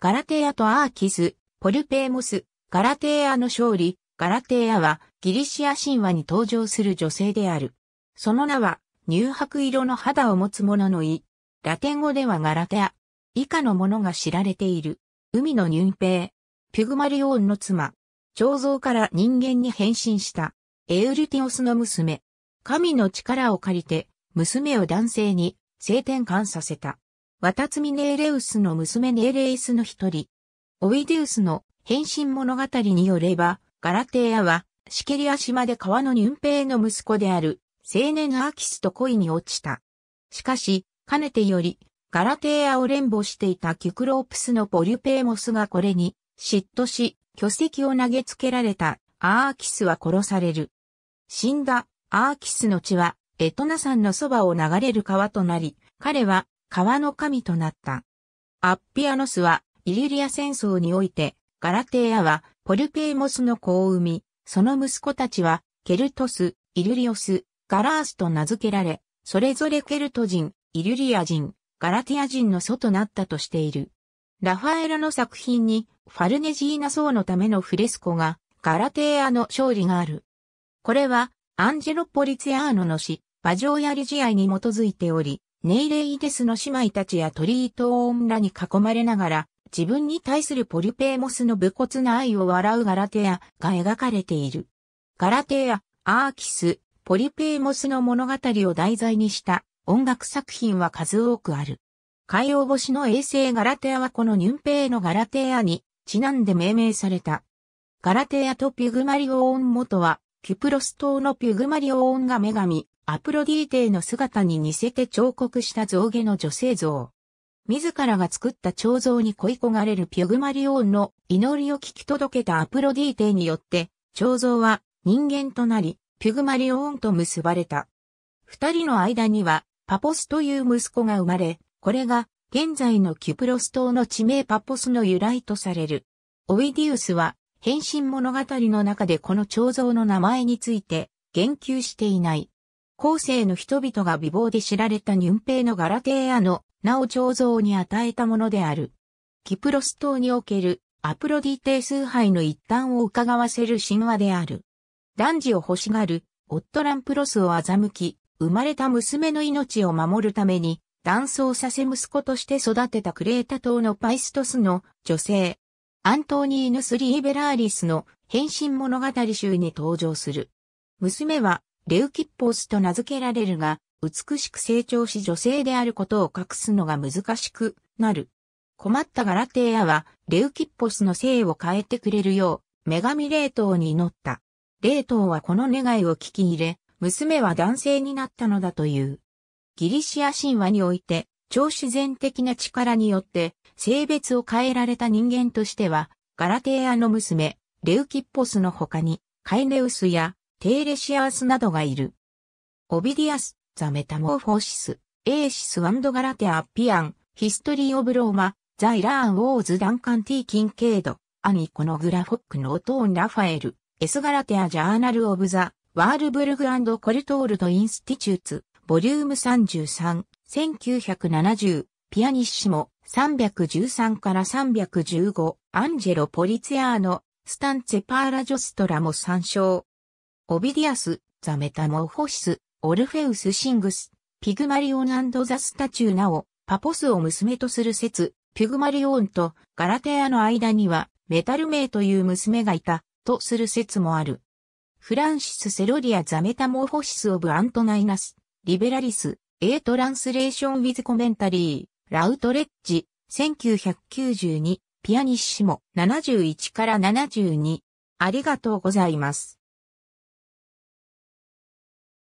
ガラテアとアーキス、ポルペーモス、ガラテアの勝利、ガラテアはギリシア神話に登場する女性である。その名は乳白色の肌を持つ者の意。ラテン語ではガラテア。以下のものが知られている。海のニュンペイ。ピグマリオンの妻。彫像から人間に変身した。エウルティオスの娘。神の力を借りて、娘を男性に性転換させた。ワタツミネーレウスの娘ネーレイスの一人。オイデウスの変身物語によれば、ガラテーアは、シケリア島で川のニュンペイの息子である、青年アーキスと恋に落ちた。しかし、かねてより、ガラテーアを連母していたキュクロープスのポリュペーモスがこれに、嫉妬し、巨石を投げつけられた、アーキスは殺される。死んだ、アーキスの血は、エトナ山のそばを流れる川となり、彼は、川の神となった。アッピアノスは、イリリア戦争において、ガラテーアは、ポルペーモスの子を生み、その息子たちは、ケルトス、イルリオス、ガラースと名付けられ、それぞれケルト人、イルリア人、ガラティア人の祖となったとしている。ラファエロの作品に、ファルネジーナ層のためのフレスコが、ガラテーアの勝利がある。これは、アンジェロ・ポリツィアーノの詩、バジョーヤリジアイに基づいており、ネイレイデスの姉妹たちやトリートーンらに囲まれながら、自分に対するポリペーモスの武骨な愛を笑うガラテアが描かれている。ガラテア、アーキス、ポリペーモスの物語を題材にした音楽作品は数多くある。海洋星の衛星ガラテアはこのニュンペイのガラテアにちなんで命名された。ガラテアとピュグマリオーン元は、キュプロス島のピュグマリオーンが女神、アプロディーテの姿に似せて彫刻した象牙の女性像。自らが作った彫像に恋焦がれるピュグマリオンの祈りを聞き届けたアプロディーテによって、彫像は人間となり、ピュグマリオンと結ばれた。二人の間には、パポスという息子が生まれ、これが現在のキュプロス島の地名パポスの由来とされる。オイディウスは、変身物語の中でこの彫像の名前について言及していない。後世の人々が美貌で知られたニュンペイのガラテーアの名を彫像に与えたものである。キプロス島におけるアプロディテ崇拝の一端を伺わせる神話である。男児を欲しがる、オットランプロスを欺き、生まれた娘の命を守るために、断層させ息子として育てたクレータ島のパイストスの女性。アントニーヌス・リーベラーリスの変身物語集に登場する。娘はレウキッポスと名付けられるが、美しく成長し女性であることを隠すのが難しくなる。困ったガラテーアは、レウキッポスの性を変えてくれるよう、女神霊頭に祈った。霊頭はこの願いを聞き入れ、娘は男性になったのだという。ギリシア神話において、超自然的な力によって、性別を変えられた人間としては、ガラテーアの娘、レウキッポスの他に、カイネウスやテーレシアースなどがいる。オビディアス、ザ・メタモーフォシス、エーシス・ワンド・ガラテ・アッピアン、ヒストリー・オブ・ローマ、ザ・イラーン・ウォーズ・ダンカン・ティ・キンケード、アニコノ・グラフォック・ノートーン・ラファエル、エス・ガラテア・ジャーナル・オブ・ザ・ワールブルグコルトールド・インスティチューツ、ボリューム33、1970、ピアニッシモ、313から315、アンジェロ・ポリツィアーノ、スタンツェ・パーラ・ジョストラも参照。オビディアス、ザ・メタモフォシス、オルフェウス・シングス、ピグマリオンザ・スタチューなお、パポスを娘とする説、ピグマリオンとガラテアの間には、メタルメイという娘がいた、とする説もある。フランシス・セロリア・ザ・メタモフォシス・オブ・アントナイナス、リベラリス、A トランスレーション・ウィズ・コメンタリー、ラウトレッジ、1992、ピアニッシモ、71から72。ありがとうございます。